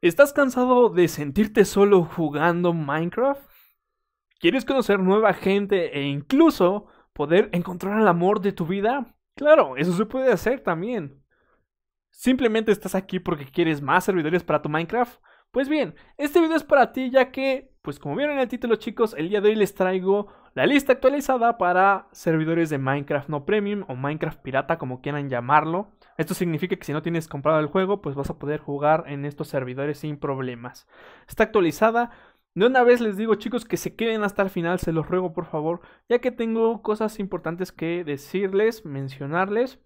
¿Estás cansado de sentirte solo jugando Minecraft? ¿Quieres conocer nueva gente e incluso poder encontrar el amor de tu vida? Claro, eso se puede hacer también. ¿Simplemente estás aquí porque quieres más servidores para tu Minecraft? Pues bien, este video es para ti ya que pues como vieron en el título chicos, el día de hoy les traigo la lista actualizada para servidores de Minecraft no premium o Minecraft pirata como quieran llamarlo. Esto significa que si no tienes comprado el juego, pues vas a poder jugar en estos servidores sin problemas. Está actualizada. De una vez les digo chicos que se queden hasta el final, se los ruego por favor, ya que tengo cosas importantes que decirles, mencionarles.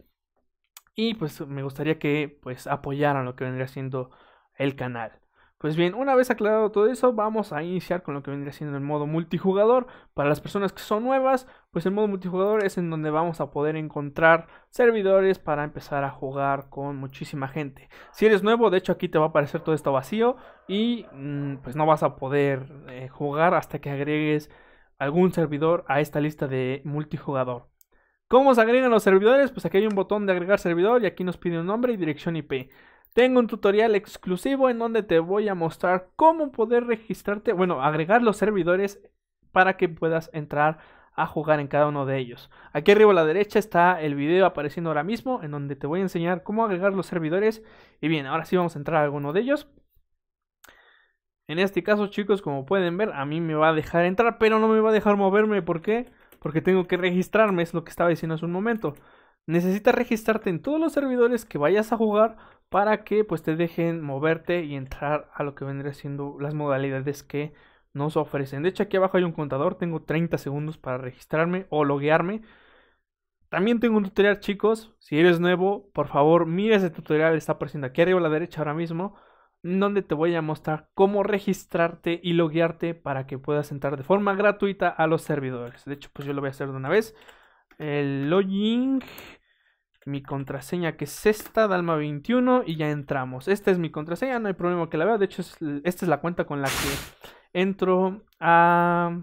Y pues me gustaría que pues apoyaran lo que vendría siendo el canal. Pues bien, una vez aclarado todo eso, vamos a iniciar con lo que vendría siendo el modo multijugador. Para las personas que son nuevas, pues el modo multijugador es en donde vamos a poder encontrar servidores para empezar a jugar con muchísima gente. Si eres nuevo, de hecho aquí te va a aparecer todo esto vacío y mm, pues no vas a poder eh, jugar hasta que agregues algún servidor a esta lista de multijugador. ¿Cómo se agregan los servidores? Pues aquí hay un botón de agregar servidor y aquí nos pide un nombre y dirección IP. Tengo un tutorial exclusivo en donde te voy a mostrar cómo poder registrarte, bueno, agregar los servidores para que puedas entrar a jugar en cada uno de ellos. Aquí arriba a la derecha está el video apareciendo ahora mismo en donde te voy a enseñar cómo agregar los servidores. Y bien, ahora sí vamos a entrar a alguno de ellos. En este caso, chicos, como pueden ver, a mí me va a dejar entrar, pero no me va a dejar moverme. ¿Por qué? Porque tengo que registrarme, es lo que estaba diciendo hace un momento necesitas registrarte en todos los servidores que vayas a jugar para que pues te dejen moverte y entrar a lo que vendría siendo las modalidades que nos ofrecen. De hecho aquí abajo hay un contador, tengo 30 segundos para registrarme o loguearme. También tengo un tutorial chicos, si eres nuevo por favor mira ese tutorial, está apareciendo aquí arriba a la derecha ahora mismo donde te voy a mostrar cómo registrarte y loguearte para que puedas entrar de forma gratuita a los servidores. De hecho, pues yo lo voy a hacer de una vez. El login mi contraseña que es esta, Dalma21, y ya entramos. Esta es mi contraseña, no hay problema que la vea. De hecho, es, esta es la cuenta con la que entro a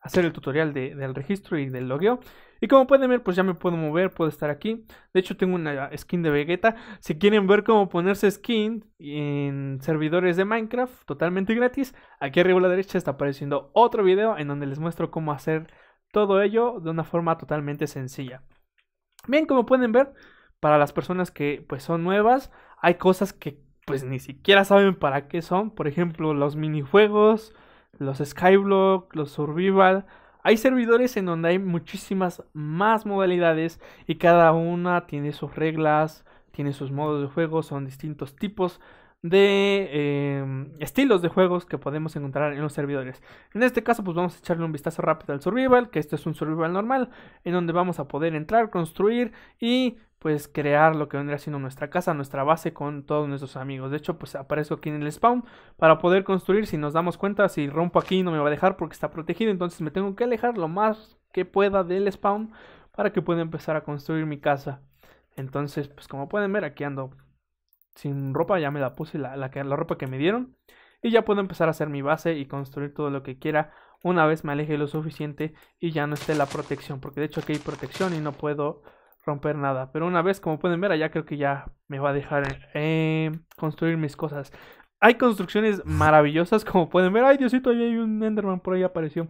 hacer el tutorial del registro y del logueo. Y como pueden ver, pues ya me puedo mover, puedo estar aquí. De hecho, tengo una skin de Vegeta. Si quieren ver cómo ponerse skin en servidores de Minecraft, totalmente gratis, aquí arriba a la derecha está apareciendo otro video en donde les muestro cómo hacer todo ello de una forma totalmente sencilla. Bien, como pueden ver, para las personas que pues son nuevas, hay cosas que pues ni siquiera saben para qué son. Por ejemplo, los minijuegos, los Skyblock, los Survival. Hay servidores en donde hay muchísimas más modalidades y cada una tiene sus reglas, tiene sus modos de juego, son distintos tipos de em, estilos de juegos que podemos encontrar en los servidores. En este caso, pues vamos a echarle un vistazo rápido al survival, que esto es un survival normal, en donde vamos a poder entrar, construir y pues crear lo que vendría siendo nuestra casa, nuestra base con todos nuestros amigos. De hecho, pues aparezco aquí en el spawn para poder construir. Si nos damos cuenta, si rompo aquí no me va a dejar porque está protegido, entonces me tengo que alejar lo más que pueda del spawn para que pueda empezar a construir mi casa. Entonces, pues como pueden ver, aquí ando sin ropa, ya me la puse la, ropa que me dieron. Y ya puedo empezar a hacer mi base y construir todo lo que quiera una vez me aleje lo suficiente y ya no esté la protección. Porque de hecho aquí hay protección y no puedo romper nada. Pero una vez, como pueden ver, allá creo que ya me va a dejar em, construir mis cosas. Hay construcciones maravillosas, como pueden ver. Ay, Diosito, ahí hay un Enderman por ahí apareció.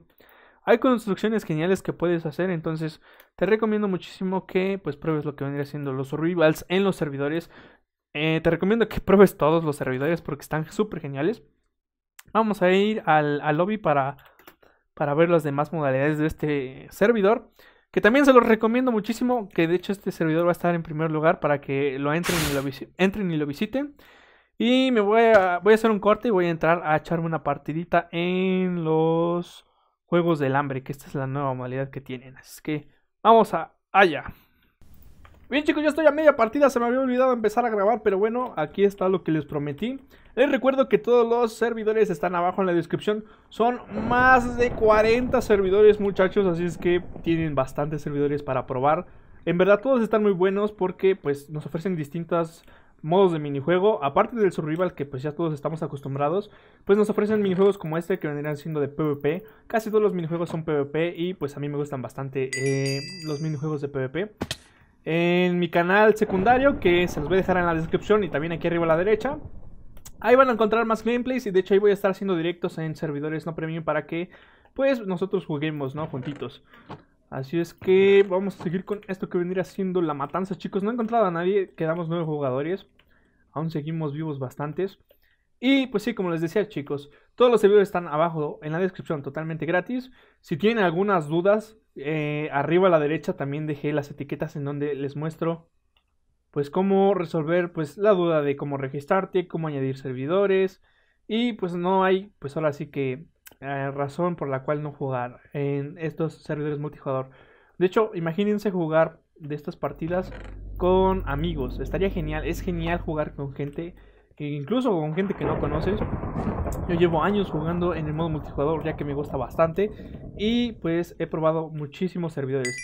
Hay construcciones geniales que puedes hacer, entonces te recomiendo muchísimo que pues pruebes lo que ir haciendo los rivals en los servidores. Eh, te recomiendo que pruebes todos los servidores porque están súper geniales. Vamos a ir al, lobby para, para ver las demás modalidades de este servidor. Que también se los recomiendo muchísimo. Que de hecho este servidor va a estar en primer lugar para que lo entren y lo, entren y lo visiten. Y me voy a, voy a hacer un corte y voy a entrar a echarme una partidita en los Juegos del Hambre, que esta es la nueva modalidad que tienen. Así que vamos a allá. Bien chicos, ya estoy a media partida, se me había olvidado empezar a grabar, pero bueno, aquí está lo que les prometí. Les recuerdo que todos los servidores están abajo en la descripción. Son más de 40 servidores muchachos, así es que tienen bastantes servidores para probar. En verdad todos están muy buenos porque pues nos ofrecen distintas modos de minijuego, aparte del survival que pues ya todos estamos acostumbrados, pues nos ofrecen minijuegos como este que vendrían siendo de PvP. Casi todos los minijuegos son PvP y pues a mí me gustan bastante eh, los minijuegos de PvP. En mi canal secundario, que se los voy a dejar en la descripción y también aquí arriba a la derecha, Ahí van a encontrar más gameplays y de hecho ahí voy a estar haciendo directos en servidores no premium para que pues nosotros juguemos, ¿no? Juntitos. Así es que vamos a seguir con esto que vendría siendo la matanza, chicos. No he encontrado a nadie, quedamos nueve jugadores. Aún seguimos vivos bastantes. Y pues sí, como les decía chicos, todos los servidores están abajo en la descripción totalmente gratis. Si tienen algunas dudas, eh, arriba a la derecha también dejé las etiquetas en donde les muestro pues cómo resolver pues la duda de cómo registrarte, cómo añadir servidores y pues no hay pues ahora sí que eh, razón por la cual no jugar en estos servidores multijugador. De hecho, imagínense jugar de estas partidas con amigos. Estaría genial, es genial jugar con gente que incluso con gente que no conoces. Yo llevo años jugando en el modo multijugador ya que me gusta bastante y pues he probado muchísimos servidores.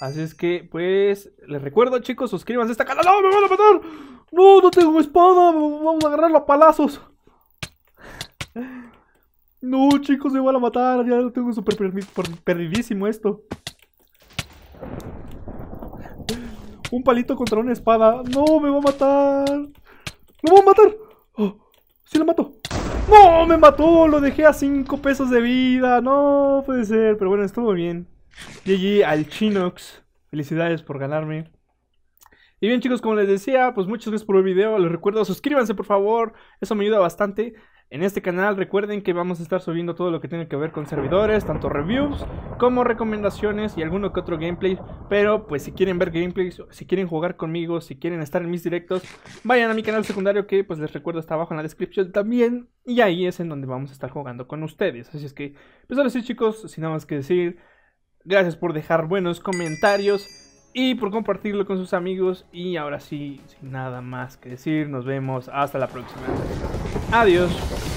Así es que, pues, les recuerdo, chicos, suscríbanse a esta canal. ¡No, me van a matar! ¡No, no tengo espada! ¡Vamos a agarrar los palazos! No, chicos, me van a matar. Ya lo tengo súper perdidísimo esto. Un palito contra una espada. No, me va a matar. Me va a matar! ¡Oh! ¡Sí lo mato! ¡No! ¡Me mató! Lo dejé a 5 pesos de vida. No puede ser. Pero bueno, estuvo bien. Llegué al Chinox. Felicidades por ganarme. Y bien chicos, como les decía, pues muchas gracias por el video. Les recuerdo, suscríbanse por favor. Eso me ayuda bastante. En este canal recuerden que vamos a estar subiendo todo lo que tiene que ver con servidores, tanto reviews como recomendaciones y alguno que otro gameplay. Pero pues si quieren ver gameplays, si quieren jugar conmigo, si quieren estar en mis directos, vayan a mi canal secundario que pues les recuerdo está abajo en la descripción también. Y ahí es en donde vamos a estar jugando con ustedes. Así es que, pues ahora sí chicos, sin nada más que decir, gracias por dejar buenos comentarios y por compartirlo con sus amigos. Y ahora sí, sin nada más que decir, nos vemos hasta la próxima. Adiós.